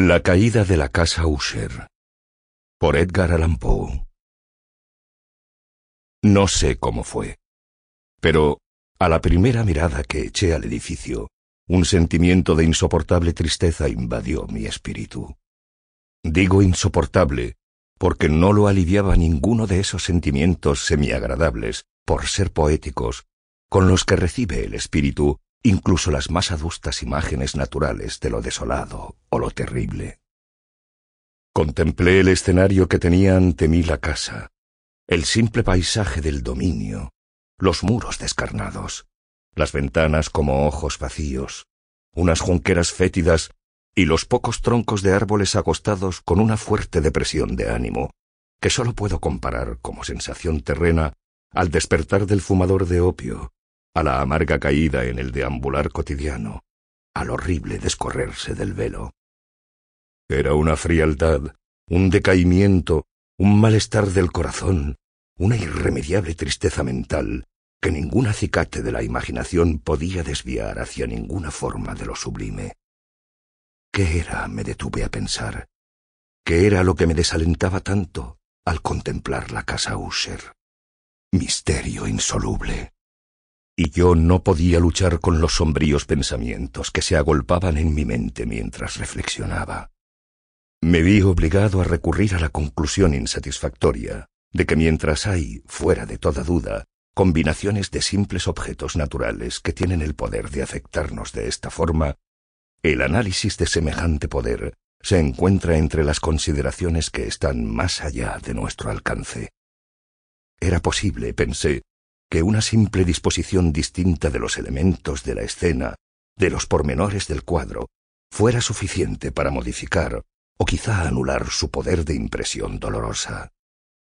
La caída de la casa Usher por Edgar Allan Poe No sé cómo fue, pero a la primera mirada que eché al edificio, un sentimiento de insoportable tristeza invadió mi espíritu. Digo insoportable porque no lo aliviaba ninguno de esos sentimientos semiagradables, por ser poéticos, con los que recibe el espíritu incluso las más adustas imágenes naturales de lo desolado lo terrible. Contemplé el escenario que tenía ante mí la casa, el simple paisaje del dominio, los muros descarnados, las ventanas como ojos vacíos, unas junqueras fétidas y los pocos troncos de árboles acostados con una fuerte depresión de ánimo, que sólo puedo comparar como sensación terrena al despertar del fumador de opio, a la amarga caída en el deambular cotidiano, al horrible descorrerse del velo. Era una frialdad, un decaimiento, un malestar del corazón, una irremediable tristeza mental que ningún acicate de la imaginación podía desviar hacia ninguna forma de lo sublime. ¿Qué era? me detuve a pensar. ¿Qué era lo que me desalentaba tanto al contemplar la casa Usher? Misterio insoluble. Y yo no podía luchar con los sombríos pensamientos que se agolpaban en mi mente mientras reflexionaba me vi obligado a recurrir a la conclusión insatisfactoria de que mientras hay, fuera de toda duda, combinaciones de simples objetos naturales que tienen el poder de afectarnos de esta forma, el análisis de semejante poder se encuentra entre las consideraciones que están más allá de nuestro alcance. Era posible, pensé, que una simple disposición distinta de los elementos de la escena, de los pormenores del cuadro, fuera suficiente para modificar o quizá anular su poder de impresión dolorosa.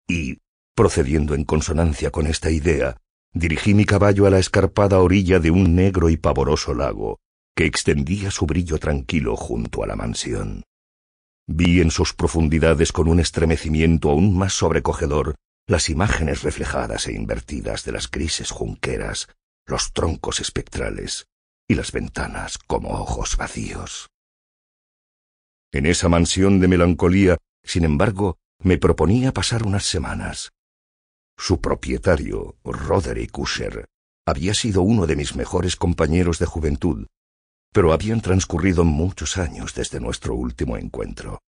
Y, procediendo en consonancia con esta idea, dirigí mi caballo a la escarpada orilla de un negro y pavoroso lago, que extendía su brillo tranquilo junto a la mansión. Vi en sus profundidades con un estremecimiento aún más sobrecogedor las imágenes reflejadas e invertidas de las grises junqueras, los troncos espectrales y las ventanas como ojos vacíos. En esa mansión de melancolía, sin embargo, me proponía pasar unas semanas. Su propietario, Roderick Usher, había sido uno de mis mejores compañeros de juventud, pero habían transcurrido muchos años desde nuestro último encuentro.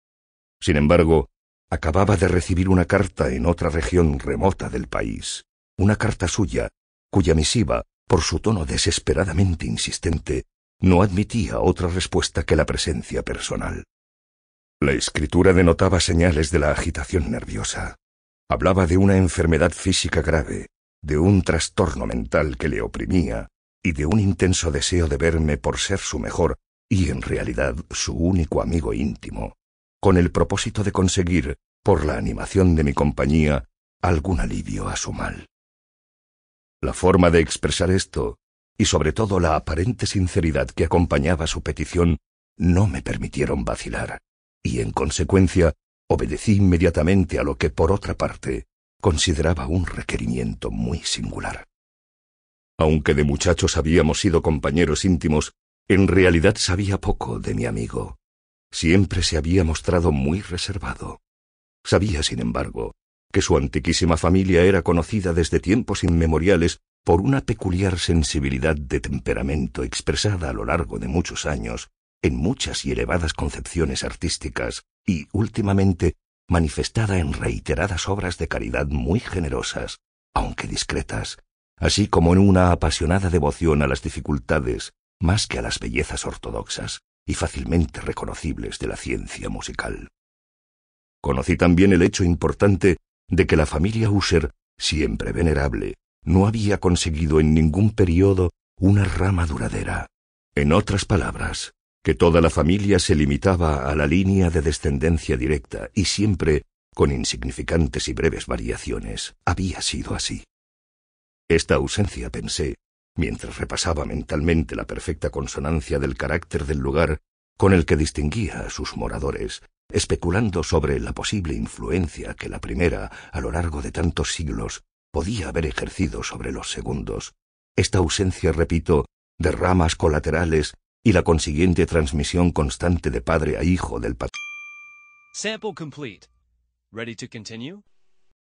Sin embargo, acababa de recibir una carta en otra región remota del país, una carta suya, cuya misiva, por su tono desesperadamente insistente, no admitía otra respuesta que la presencia personal. La escritura denotaba señales de la agitación nerviosa. Hablaba de una enfermedad física grave, de un trastorno mental que le oprimía y de un intenso deseo de verme por ser su mejor y en realidad su único amigo íntimo, con el propósito de conseguir, por la animación de mi compañía, algún alivio a su mal. La forma de expresar esto, y sobre todo la aparente sinceridad que acompañaba su petición, no me permitieron vacilar y en consecuencia obedecí inmediatamente a lo que por otra parte consideraba un requerimiento muy singular. Aunque de muchachos habíamos sido compañeros íntimos, en realidad sabía poco de mi amigo. Siempre se había mostrado muy reservado. Sabía, sin embargo, que su antiquísima familia era conocida desde tiempos inmemoriales por una peculiar sensibilidad de temperamento expresada a lo largo de muchos años en muchas y elevadas concepciones artísticas y, últimamente, manifestada en reiteradas obras de caridad muy generosas, aunque discretas, así como en una apasionada devoción a las dificultades más que a las bellezas ortodoxas y fácilmente reconocibles de la ciencia musical. Conocí también el hecho importante de que la familia Usher, siempre venerable, no había conseguido en ningún período una rama duradera. En otras palabras, que toda la familia se limitaba a la línea de descendencia directa y siempre, con insignificantes y breves variaciones, había sido así. Esta ausencia, pensé, mientras repasaba mentalmente la perfecta consonancia del carácter del lugar con el que distinguía a sus moradores, especulando sobre la posible influencia que la primera, a lo largo de tantos siglos, podía haber ejercido sobre los segundos. Esta ausencia, repito, de ramas colaterales y la consiguiente transmisión constante de padre a hijo del patrón. Sample complete. Ready to continue?